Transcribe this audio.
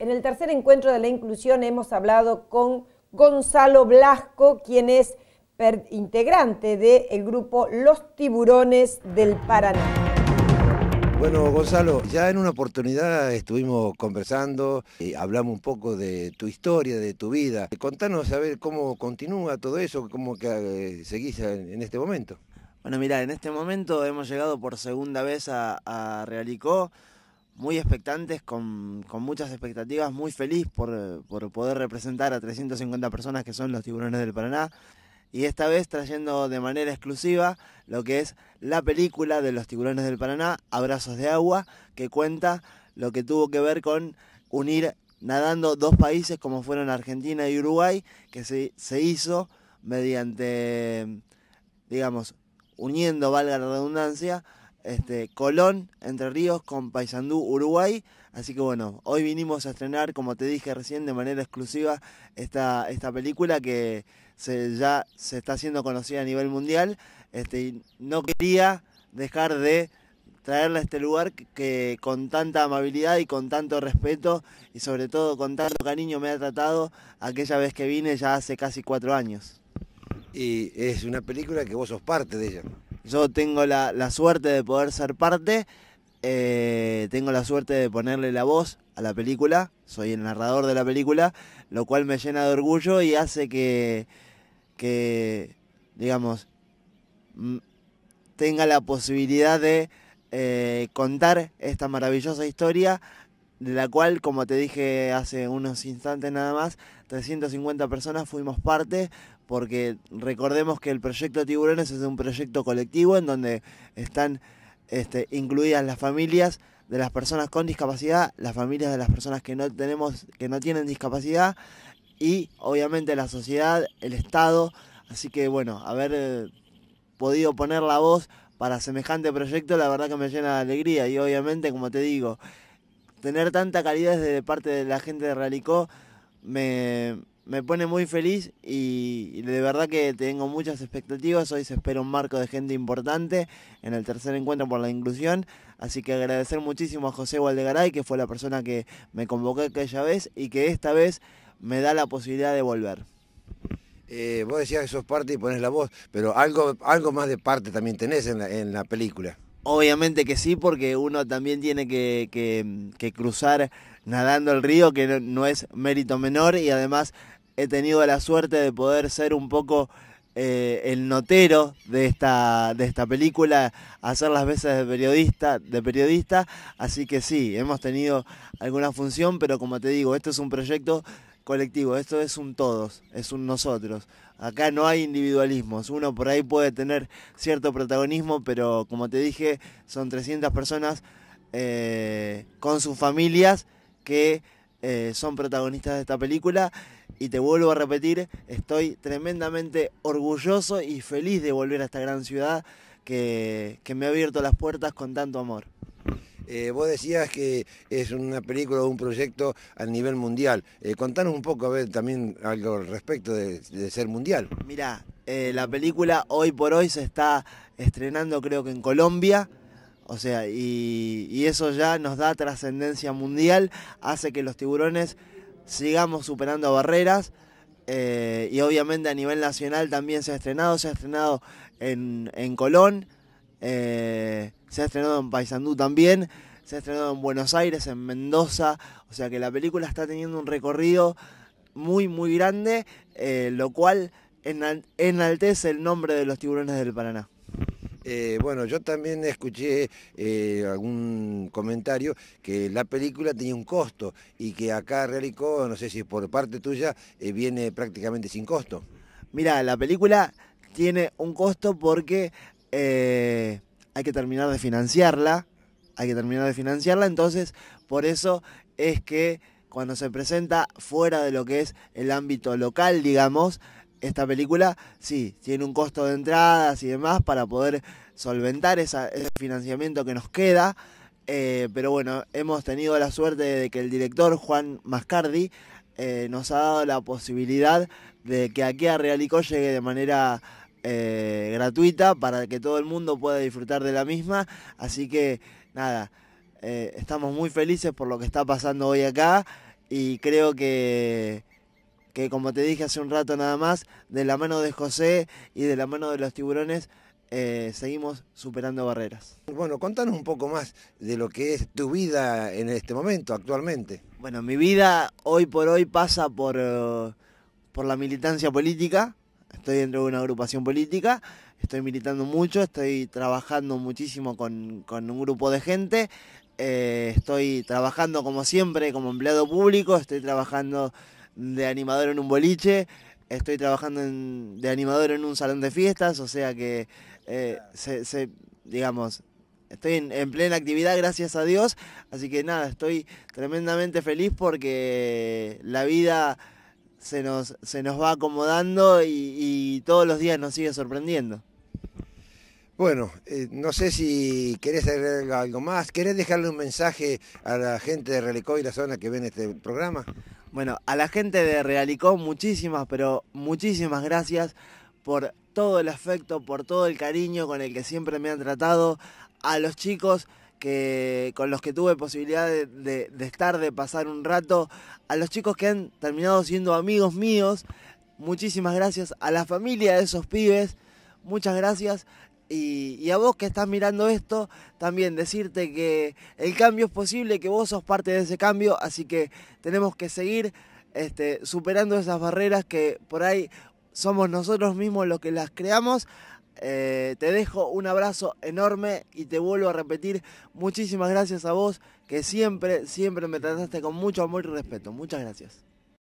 En el tercer encuentro de la inclusión hemos hablado con Gonzalo Blasco, quien es integrante del grupo Los Tiburones del Paraná. Bueno, Gonzalo, ya en una oportunidad estuvimos conversando, y hablamos un poco de tu historia, de tu vida. Contanos a ver cómo continúa todo eso, cómo que, eh, seguís en este momento. Bueno, mira, en este momento hemos llegado por segunda vez a, a Realicó muy expectantes, con, muchas expectativas, muy feliz por, poder representar a 350 personas que son los tiburones del Paraná y esta vez trayendo de manera exclusiva lo que es la película de los tiburones del Paraná, Abrazos de Agua, que cuenta lo que tuvo que ver con unir nadando dos países como fueron Argentina y Uruguay, que se, se hizo mediante, digamos, uniendo, valga la redundancia, este, Colón, Entre Ríos, con Paysandú, Uruguay. Así que bueno, hoy vinimos a estrenar, como te dije recién, de manera exclusiva esta, esta película que ya se está haciendo conocida a nivel mundial. Este, y no quería dejar de traerla a este lugar que con tanta amabilidad y con tanto respeto y sobre todo con tanto cariño me ha tratado aquella vez que vine ya hace casi cuatro años. Y es una película que vos sos parte de ella. Yo tengo la, suerte de poder ser parte, eh, tengo la suerte de ponerle la voz a la película, soy el narrador de la película, lo cual me llena de orgullo y hace que, digamos, tenga la posibilidad de eh, contar esta maravillosa historia de la cual, como te dije hace unos instantes nada más, 350 personas fuimos parte, porque recordemos que el proyecto Tiburones es un proyecto colectivo en donde están este, incluidas las familias de las personas con discapacidad, las familias de las personas que no tenemos, que no tienen discapacidad, y obviamente la sociedad, el Estado. Así que bueno, haber eh, podido poner la voz para semejante proyecto, la verdad que me llena de alegría. Y obviamente, como te digo, tener tanta calidad desde parte de la gente de Ralicó me, me pone muy feliz y, de verdad que tengo muchas expectativas. Hoy se espera un marco de gente importante en el tercer encuentro por la inclusión. Así que agradecer muchísimo a José Valdegaray que fue la persona que me convocó aquella vez y que esta vez me da la posibilidad de volver. Eh, vos decías que sos parte y pones la voz, pero algo, algo más de parte también tenés en en la película. Obviamente que sí, porque uno también tiene que, que, cruzar nadando el río, que no, es mérito menor, y además he tenido la suerte de poder ser un poco eh, el notero de esta, de esta película, hacer las veces de periodista, de periodista, así que sí, hemos tenido alguna función, pero como te digo, esto es un proyecto colectivo, esto es un todos, es un nosotros. Acá no hay individualismos, uno por ahí puede tener cierto protagonismo, pero como te dije, son 300 personas eh, con sus familias que eh, son protagonistas de esta película. Y te vuelvo a repetir, estoy tremendamente orgulloso y feliz de volver a esta gran ciudad que, que me ha abierto las puertas con tanto amor. Eh, vos decías que es una película o un proyecto a nivel mundial. Eh, contanos un poco, a ver, también algo al respecto de, ser mundial. Mirá, eh, la película hoy por hoy se está estrenando creo que en Colombia. O sea, y, eso ya nos da trascendencia mundial, hace que los tiburones sigamos superando barreras. y obviamente a nivel nacional también se ha estrenado, se ha estrenado en Colón, eh, se ha estrenado en Paysandú también, se ha estrenado en Buenos Aires, en Mendoza, o sea que la película está teniendo un recorrido muy, muy grande, eh, lo cual enaltece el nombre de los tiburones del Paraná. Eh, bueno, yo también escuché algún comentario que la película tenía un costo y que acá Realico, no sé si por parte tuya, viene prácticamente sin costo. Mira, la película tiene un costo porque eh, hay que terminar de financiarla, hay que terminar de financiarla, entonces por eso es que cuando se presenta fuera de lo que es el ámbito local, digamos, esta película, sí, tiene un costo de entradas y demás para poder solventar ese financiamiento que nos queda. Eh, pero bueno, hemos tenido la suerte de que el director Juan Mascardi eh, nos ha dado la posibilidad de que aquí a Realico llegue de manera eh, gratuita para que todo el mundo pueda disfrutar de la misma. Así que nada, eh, estamos muy felices por lo que está pasando hoy acá y creo que, que, como te dije hace un rato nada más, de la mano de José y de la mano de los tiburones, eh, seguimos superando barreras. Bueno, contanos un poco más de lo que es tu vida en este momento, actualmente. Bueno, mi vida hoy por hoy pasa por, por la militancia política, estoy dentro de una agrupación política, estoy militando mucho, estoy trabajando muchísimo con, un grupo de gente, eh, estoy trabajando como siempre como empleado público, estoy trabajando de animador en un boliche, estoy trabajando de animador en un salón de fiestas, o sea que, eh, se, digamos, estoy en, plena actividad, gracias a Dios. Así que nada, estoy tremendamente feliz porque la vida se nos, va acomodando y, todos los días nos sigue sorprendiendo. Bueno, eh, no sé si querés agregar algo más. ¿Querés dejarle un mensaje a la gente de Realicó y la zona que ven este programa? Bueno, a la gente de Realicó, muchísimas, pero muchísimas gracias por todo el afecto, por todo el cariño con el que siempre me han tratado. A los chicos que con los que tuve posibilidad de, estar, de pasar un rato, a los chicos que han terminado siendo amigos míos, muchísimas gracias, a la familia de esos pibes, muchas gracias. Y, a vos que estás mirando esto, también decirte que el cambio es posible, que vos sos parte de ese cambio, así que tenemos que seguir este, superando esas barreras que por ahí somos nosotros mismos los que las creamos. Eh, te dejo un abrazo enorme y te vuelvo a repetir, muchísimas gracias a vos, que siempre, siempre me trataste con mucho amor y respeto. Muchas gracias.